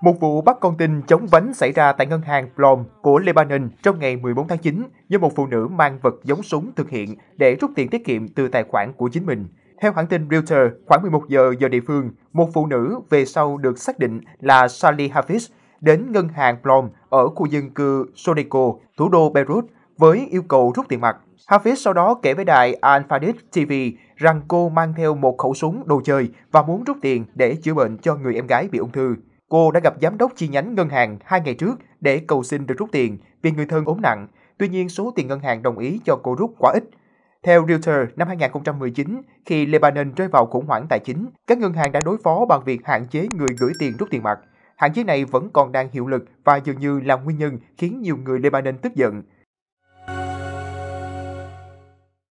Một vụ bắt con tin chống vánh xảy ra tại ngân hàng Plom của Lebanon trong ngày 14 tháng 9 do một phụ nữ mang vật giống súng thực hiện để rút tiền tiết kiệm từ tài khoản của chính mình. Theo hãng tin Reuters, khoảng 11 giờ giờ địa phương, một phụ nữ về sau được xác định là Sally Hafiz đến ngân hàng Plom ở khu dân cư Sodeko, thủ đô Beirut, với yêu cầu rút tiền mặt. Hafiz sau đó kể với đài al fadid TV rằng cô mang theo một khẩu súng đồ chơi và muốn rút tiền để chữa bệnh cho người em gái bị ung thư. Cô đã gặp giám đốc chi nhánh ngân hàng hai ngày trước để cầu xin được rút tiền vì người thân ốm nặng, tuy nhiên số tiền ngân hàng đồng ý cho cô rút quá ít. Theo Reuters, năm 2019, khi Lebanon rơi vào khủng hoảng tài chính, các ngân hàng đã đối phó bằng việc hạn chế người gửi tiền rút tiền mặt. Hạn chế này vẫn còn đang hiệu lực và dường như là nguyên nhân khiến nhiều người Lebanon tức giận.